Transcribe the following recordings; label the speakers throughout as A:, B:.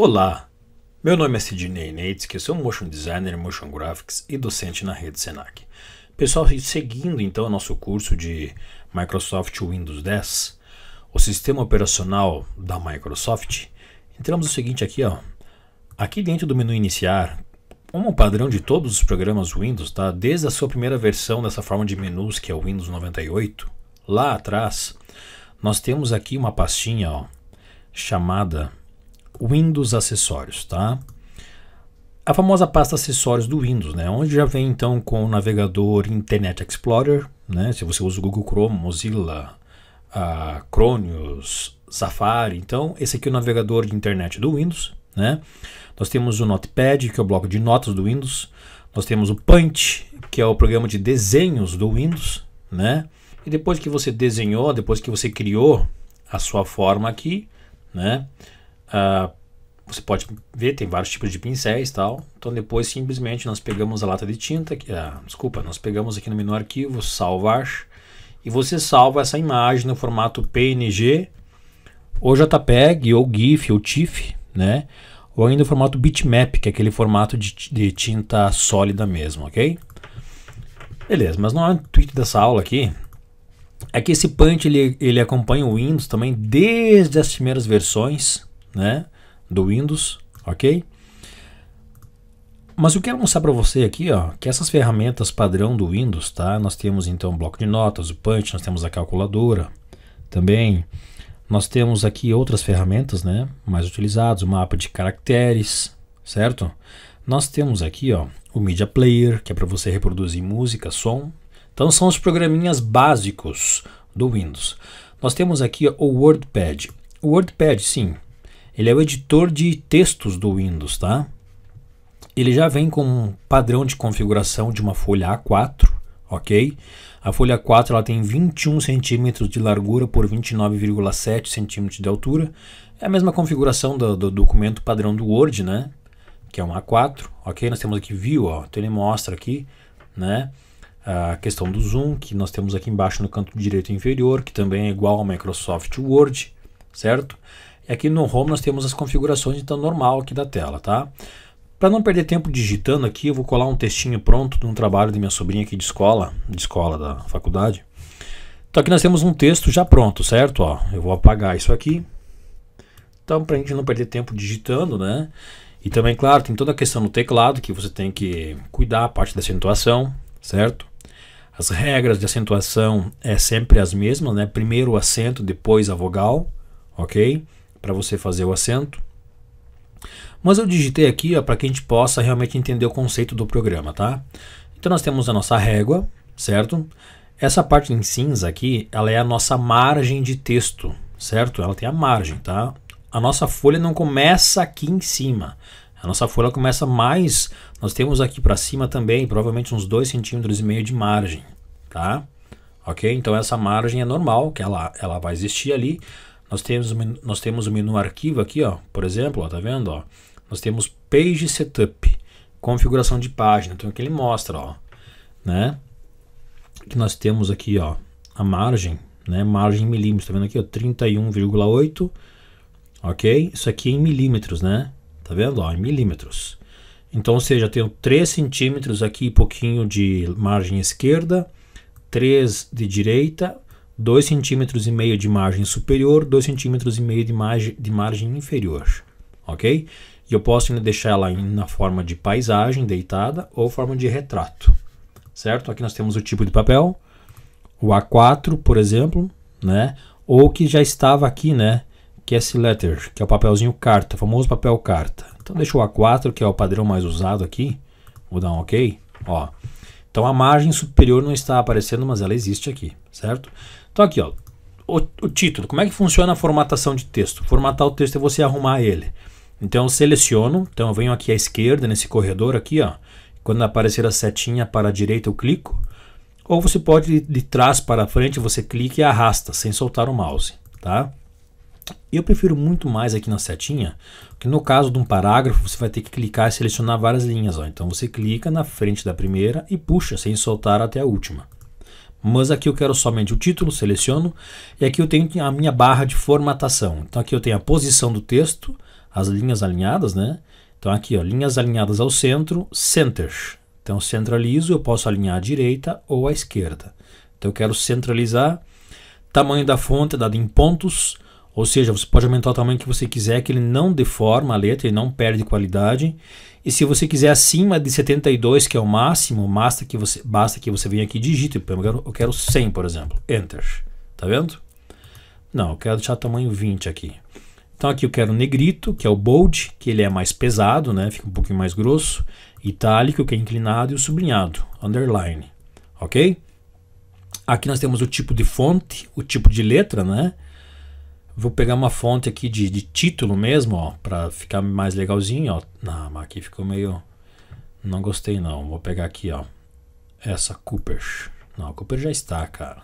A: Olá, meu nome é Sidney Neitz que sou motion designer, motion graphics e docente na rede Senac. Pessoal, seguindo então o nosso curso de Microsoft Windows 10, o sistema operacional da Microsoft, entramos no seguinte aqui, ó. Aqui dentro do menu iniciar, como padrão de todos os programas Windows, tá? Desde a sua primeira versão dessa forma de menus, que é o Windows 98, lá atrás, nós temos aqui uma pastinha, ó, chamada Windows Acessórios, tá? A famosa pasta acessórios do Windows, né? Onde já vem então com o navegador Internet Explorer, né? Se você usa o Google Chrome, Mozilla, a Chromius, Safari, então esse aqui é o navegador de internet do Windows, né? Nós temos o Notepad, que é o bloco de notas do Windows. Nós temos o Paint, que é o programa de desenhos do Windows, né? E depois que você desenhou, depois que você criou a sua forma aqui, né? Uh, você pode ver, tem vários tipos de pincéis e tal. Então depois simplesmente nós pegamos a lata de tinta, ah, desculpa, nós pegamos aqui no menu arquivo, salvar, e você salva essa imagem no formato PNG, ou JPEG, ou GIF, ou TIFF, né? Ou ainda o formato bitmap, que é aquele formato de, de tinta sólida mesmo, ok? Beleza, mas não é o intuito dessa aula aqui. É que esse Punch ele, ele acompanha o Windows também desde as primeiras versões, né, do Windows, ok? Mas eu quero mostrar para você aqui, ó, que essas ferramentas padrão do Windows, tá? Nós temos então o bloco de notas, o Punch, nós temos a calculadora, também nós temos aqui outras ferramentas, né, mais utilizadas, o mapa de caracteres, certo? Nós temos aqui, ó, o Media Player, que é para você reproduzir música, som. Então são os programinhas básicos do Windows. Nós temos aqui ó, o WordPad. O WordPad, sim, ele é o editor de textos do Windows, tá? Ele já vem com um padrão de configuração de uma folha A4, ok? A folha 4 ela tem 21 centímetros de largura por 29,7 centímetros de altura. É a mesma configuração do, do, documento padrão do Word, né? Que é um A4, ok? Nós temos aqui View, ó. Então ele mostra aqui, né? A questão do zoom, que nós temos aqui embaixo no canto direito inferior, que também é igual ao Microsoft Word, certo? é que no Home nós temos as configurações então normal aqui da tela, tá? Para não perder tempo digitando aqui, eu vou colar um textinho pronto de um trabalho de minha sobrinha aqui de escola, de escola da faculdade. Então aqui nós temos um texto já pronto, certo? Ó, eu vou apagar isso aqui. Então para a gente não perder tempo digitando, né? E também, claro, tem toda a questão do teclado que você tem que cuidar, a parte da acentuação, certo? As regras de acentuação é sempre as mesmas, né? Primeiro o acento, depois a vogal, ok? para você fazer o assento. Mas eu digitei aqui para que a gente possa realmente entender o conceito do programa, tá? Então nós temos a nossa régua, certo? Essa parte em cinza aqui, ela é a nossa margem de texto, certo? Ela tem a margem, tá? A nossa folha não começa aqui em cima. A nossa folha começa mais, nós temos aqui para cima também, provavelmente uns 2,5 cm de margem, tá? Ok? Então essa margem é normal, que ela, ela vai existir ali, nós temos, nós temos o menu arquivo aqui, ó, por exemplo, ó, tá vendo? Ó? Nós temos Page Setup, configuração de página. Então aqui ele mostra, ó, né? Que nós temos aqui, ó, a margem, né? Margem em milímetros, tá vendo aqui, ó, 31,8, ok? Isso aqui é em milímetros, né? Tá vendo, ó, em milímetros. Então, ou seja, eu tenho 3 centímetros aqui, pouquinho de margem esquerda, 3 de direita, 2 centímetros e meio de margem superior, 2 centímetros e meio de margem, de margem inferior, ok? E eu posso ainda deixar ela na forma de paisagem deitada ou forma de retrato, certo? Aqui nós temos o tipo de papel, o A4, por exemplo, né? Ou que já estava aqui, né? Que é esse letter, que é o papelzinho carta, famoso papel carta. Então deixa o A4, que é o padrão mais usado aqui. Vou dar um OK, ó. Então a margem superior não está aparecendo, mas ela existe aqui, certo? Então aqui, ó, o, o, título, como é que funciona a formatação de texto? Formatar o texto é você arrumar ele. Então eu seleciono, então eu venho aqui à esquerda, nesse corredor aqui, ó. Quando aparecer a setinha para a direita, eu clico. Ou você pode ir de trás para frente, você clica e arrasta, sem soltar o mouse, tá? Eu prefiro muito mais aqui na setinha, porque no caso de um parágrafo, você vai ter que clicar e selecionar várias linhas, ó. Então você clica na frente da primeira e puxa, sem soltar até a última. Mas aqui eu quero somente o título, seleciono, e aqui eu tenho a minha barra de formatação. Então aqui eu tenho a posição do texto, as linhas alinhadas, né? Então aqui, ó, linhas alinhadas ao centro, center. Então centralizo, eu posso alinhar à direita ou à esquerda. Então eu quero centralizar, tamanho da fonte é dado em pontos, ou seja, você pode aumentar o tamanho que você quiser, que ele não deforma a letra, ele não perde qualidade. E se você quiser acima de 72, que é o máximo, basta que você, basta que você venha aqui e digite. Eu quero, eu quero 100, por exemplo. Enter. Tá vendo? Não, eu quero deixar tamanho 20 aqui. Então aqui eu quero negrito, que é o bold, que ele é mais pesado, né? Fica um pouquinho mais grosso. Itálico, que é inclinado, e o sublinhado, underline. Ok? Aqui nós temos o tipo de fonte, o tipo de letra, né? Vou pegar uma fonte aqui de, de título mesmo, ó, para ficar mais legalzinho, ó. Não, mas aqui ficou meio não gostei não. Vou pegar aqui, ó, essa Cooper. Não, a Cooper já está, cara.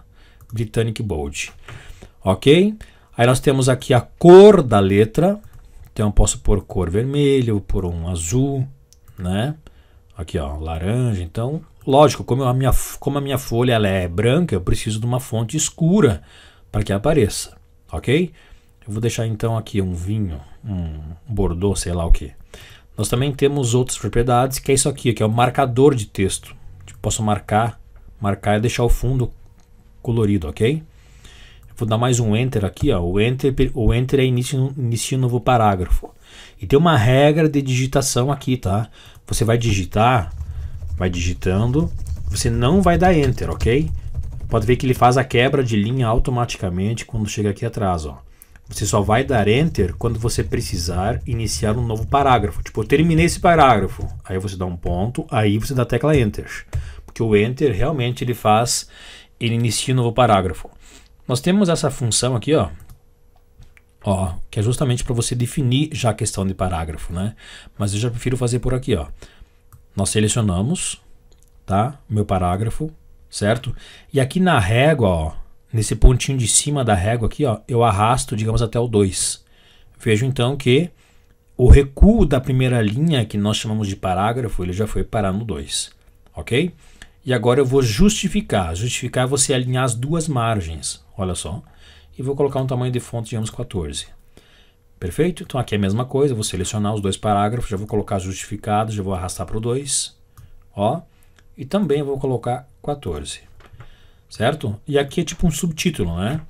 A: Britannic Bold. OK? Aí nós temos aqui a cor da letra. Então eu posso pôr cor vermelho, pôr um azul, né? Aqui, ó, laranja. Então, lógico, como a minha, como a minha folha ela é branca, eu preciso de uma fonte escura para que apareça ok? Eu vou deixar então aqui um vinho, um bordeaux, sei lá o que. Nós também temos outras propriedades, que é isso aqui, que é o marcador de texto. Eu tipo, posso marcar, marcar e deixar o fundo colorido, ok? vou dar mais um Enter aqui, ó. O Enter, o enter é início, início novo parágrafo. E tem uma regra de digitação aqui, tá? Você vai digitar, vai digitando, você não vai dar Enter, ok? pode ver que ele faz a quebra de linha automaticamente quando chega aqui atrás. Ó. Você só vai dar Enter quando você precisar iniciar um novo parágrafo. Tipo, eu terminei esse parágrafo. Aí você dá um ponto, aí você dá a tecla Enter. Porque o Enter realmente ele faz, ele inicia um novo parágrafo. Nós temos essa função aqui, ó, ó, que é justamente para você definir já a questão de parágrafo, né? Mas eu já prefiro fazer por aqui, ó. Nós selecionamos, tá? Meu parágrafo, certo? E aqui na régua, ó, nesse pontinho de cima da régua aqui, ó, eu arrasto, digamos, até o 2. Vejo então que o recuo da primeira linha, que nós chamamos de parágrafo, ele já foi parar no 2, ok? E agora eu vou justificar. Justificar é você alinhar as duas margens, olha só. E vou colocar um tamanho de fonte, digamos, 14. Perfeito? Então aqui é a mesma coisa, vou selecionar os dois parágrafos, já vou colocar justificado, já vou arrastar para o 2, ó e também vou colocar 14, certo? E aqui é tipo um subtítulo, né?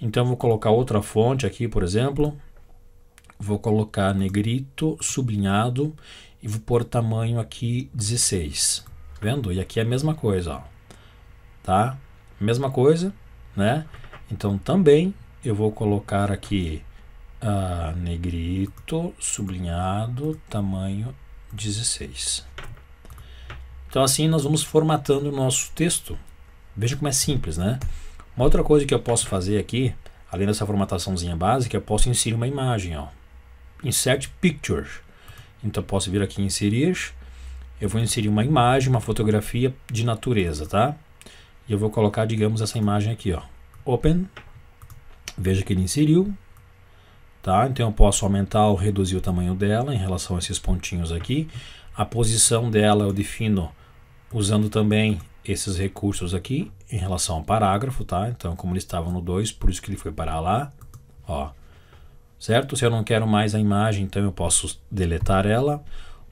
A: Então vou colocar outra fonte aqui, por exemplo, vou colocar negrito, sublinhado e vou pôr tamanho aqui 16, vendo? E aqui é a mesma coisa, ó, tá? Mesma coisa, né? Então também eu vou colocar aqui uh, negrito, sublinhado, tamanho 16. Então assim nós vamos formatando o nosso texto. Veja como é simples, né? Uma outra coisa que eu posso fazer aqui, além dessa formataçãozinha básica, eu posso inserir uma imagem, ó. Insert picture. Então eu posso vir aqui em inserir, eu vou inserir uma imagem, uma fotografia de natureza, tá? E eu vou colocar, digamos, essa imagem aqui, ó. Open. Veja que ele inseriu, tá? Então eu posso aumentar ou reduzir o tamanho dela em relação a esses pontinhos aqui. A posição dela eu defino usando também esses recursos aqui em relação ao parágrafo, tá? Então, como ele estava no 2, por isso que ele foi parar lá, ó. Certo? Se eu não quero mais a imagem, então eu posso deletar ela.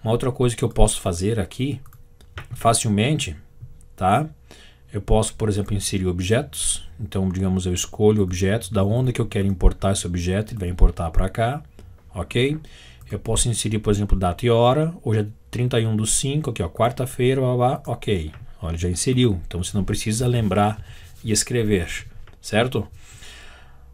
A: Uma outra coisa que eu posso fazer aqui, facilmente, tá? Eu posso, por exemplo, inserir objetos. Então, digamos, eu escolho objetos, da onde que eu quero importar esse objeto, ele vai importar para cá, ok? Eu posso inserir, por exemplo, data e hora. Hoje é 31 do 5, aqui ó, quarta-feira, ok. Olha, já inseriu, então você não precisa lembrar e escrever, certo?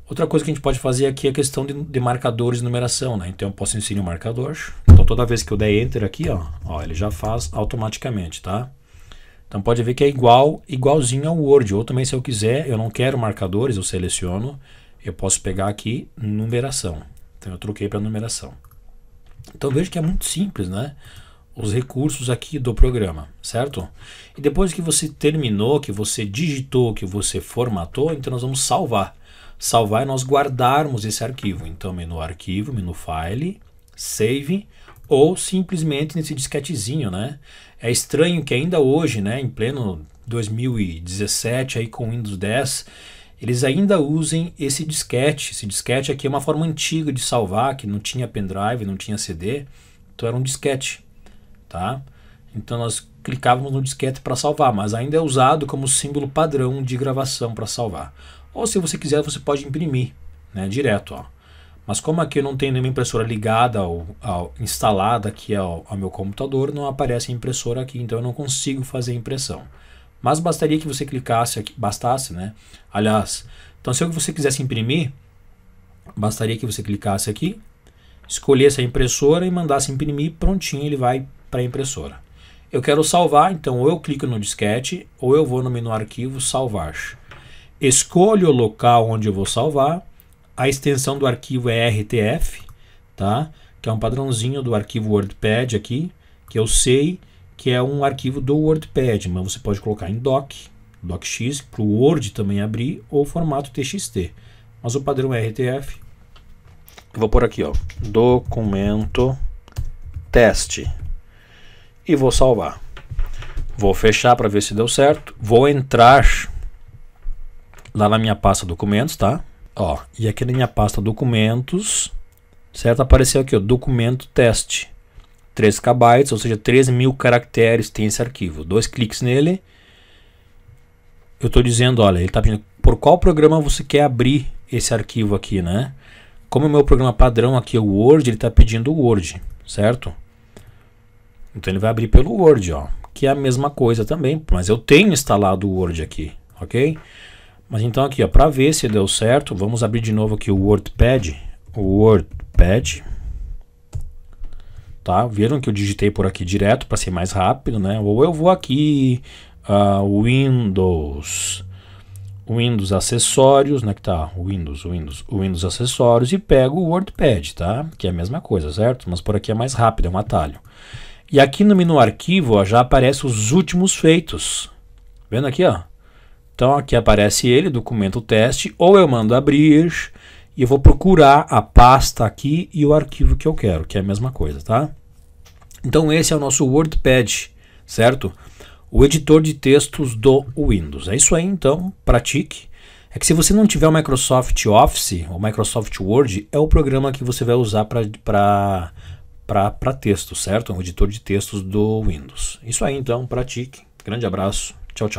A: Outra coisa que a gente pode fazer aqui é a questão de, de marcadores e numeração, né? Então eu posso inserir um marcador. Então toda vez que eu der Enter aqui, ó, ó, ele já faz automaticamente, tá? Então pode ver que é igual, igualzinho ao Word. Ou também se eu quiser, eu não quero marcadores, eu seleciono, eu posso pegar aqui numeração. Então eu troquei para numeração. Então veja que é muito simples, né? os recursos aqui do programa, certo? E depois que você terminou, que você digitou, que você formatou, então nós vamos salvar. Salvar é nós guardarmos esse arquivo. Então, menu arquivo, menu file, save ou simplesmente nesse disquetezinho, né? É estranho que ainda hoje, né, em pleno 2017 aí com Windows 10, eles ainda usem esse disquete. Esse disquete aqui é uma forma antiga de salvar, que não tinha pendrive, não tinha CD, então era um disquete tá? Então nós clicávamos no disquete para salvar, mas ainda é usado como símbolo padrão de gravação para salvar. Ou se você quiser, você pode imprimir, né, direto, ó. Mas como aqui eu não tenho nenhuma impressora ligada ou instalada aqui ao, ao, meu computador, não aparece a impressora aqui, então eu não consigo fazer impressão. Mas bastaria que você clicasse aqui, bastasse, né? Aliás, então se você quisesse imprimir, bastaria que você clicasse aqui, escolhesse a impressora e mandasse imprimir, prontinho, ele vai para a impressora. Eu quero salvar, então ou eu clico no disquete ou eu vou no menu arquivo salvar. Escolho o local onde eu vou salvar. A extensão do arquivo é RTF, tá? Que é um padrãozinho do arquivo WordPad aqui, que eu sei que é um arquivo do WordPad, mas você pode colocar em doc, docx para o Word também abrir ou formato txt. Mas o padrão é RTF. Eu vou por aqui, ó, documento teste e vou salvar. Vou fechar para ver se deu certo. Vou entrar lá na minha pasta documentos, tá? Ó, e aqui na minha pasta documentos, certo? Apareceu aqui, o documento teste. 3 KB, ou seja, 13 mil caracteres tem esse arquivo. Dois cliques nele. Eu estou dizendo, olha, ele está pedindo por qual programa você quer abrir esse arquivo aqui, né? Como é o meu programa padrão aqui é o Word, ele está pedindo o Word, certo? Então ele vai abrir pelo Word, ó, que é a mesma coisa também, mas eu tenho instalado o Word aqui, ok? Mas então aqui, para ver se deu certo, vamos abrir de novo aqui o WordPad, o WordPad, tá? Viram que eu digitei por aqui direto para ser mais rápido, né? Ou eu vou aqui uh, Windows, Windows Acessórios, né? Que tá Windows, Windows, Windows Acessórios e pego o WordPad, tá? Que é a mesma coisa, certo? Mas por aqui é mais rápido, é um atalho. E aqui no menu arquivo ó, já aparece os últimos feitos. Vendo aqui, ó. Então aqui aparece ele, documento teste, ou eu mando abrir e eu vou procurar a pasta aqui e o arquivo que eu quero, que é a mesma coisa, tá? Então esse é o nosso WordPad, certo? O editor de textos do Windows. É isso aí, então, pratique. É que se você não tiver o Microsoft Office ou Microsoft Word, é o programa que você vai usar para para texto, certo? É um editor de textos do Windows. Isso aí então, pratique. Grande abraço. Tchau, tchau.